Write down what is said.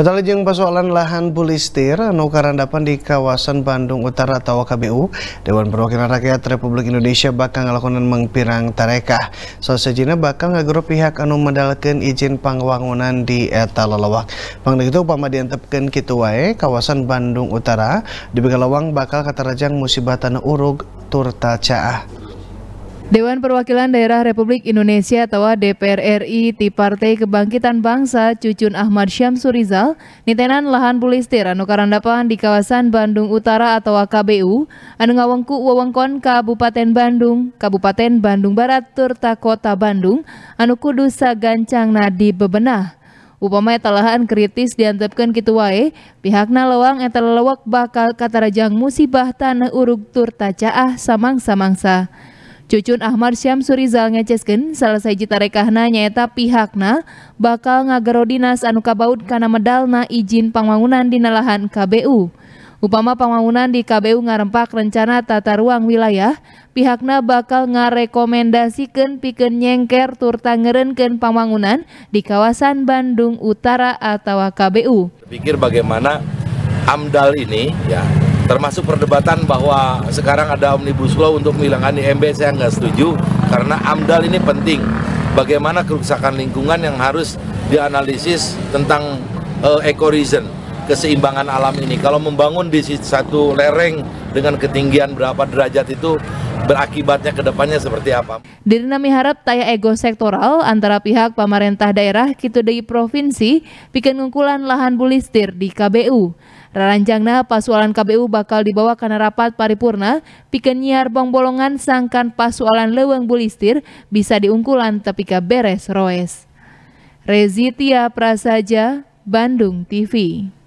jeng persoalan lahan bulistir anu dapat di kawasan Bandung Utara atau KBU, Dewan Perwakilan Rakyat Republik Indonesia bakal ngelakonan mengpirang tarekah. So sejina bakal ngagurup pihak anu medalkan izin pangwangunan di eta lelawak. Pang itu upama diantepkan kitu kawasan Bandung Utara di Begalawang bakal katarajang musibah tanah urug turta caah. Dewan Perwakilan Daerah Republik Indonesia atau DPR RI di Partai Kebangkitan Bangsa Cucun Ahmad Syamsurizal nitenan lahan pulistir anu karandapan di kawasan Bandung Utara atau KBU anu ngawengku wewengkon Kabupaten Bandung, Kabupaten Bandung Barat turta Kota Bandung anu kudu sagancangna di bebenah. Upama eta lahan kritis diantepkeun kitu wae, pihakna lewang eta lewak bakal katarajang musibah tanah urug turta caah samangsa-mangsa. samang samangsa mangsa Cucun Ahmad Syamsuri Zalnya ngeceskeun selesai sahiji tarekahna nyaeta pihakna bakal ngagero dinas anu kabaud kana medalna izin pembangunan di lahan KBU. Upama pembangunan di KBU ngarempak rencana tata ruang wilayah, pihakna bakal ngarekomendasikan piken nyengker turta ngerenken pembangunan di kawasan Bandung Utara atau KBU. Pikir bagaimana AMDAL ini ya termasuk perdebatan bahwa sekarang ada omnibus law untuk menghilangkan IMB saya nggak setuju karena AMDAL ini penting bagaimana kerusakan lingkungan yang harus dianalisis tentang uh, ecoreason keseimbangan alam ini kalau membangun di satu lereng dengan ketinggian berapa derajat itu berakibatnya ke depannya seperti apa. Dirina harap taya ego sektoral antara pihak pemerintah daerah Kitudei Provinsi bikin ngungkulan lahan bulistir di KBU. Raranjangna pasualan KBU bakal dibawa karena rapat paripurna, pikeun nyiar bongbolongan bolongan sangkan pasualan leweng bulistir bisa diungkulan tapi beres roes. Rezitia Prasaja, Bandung TV.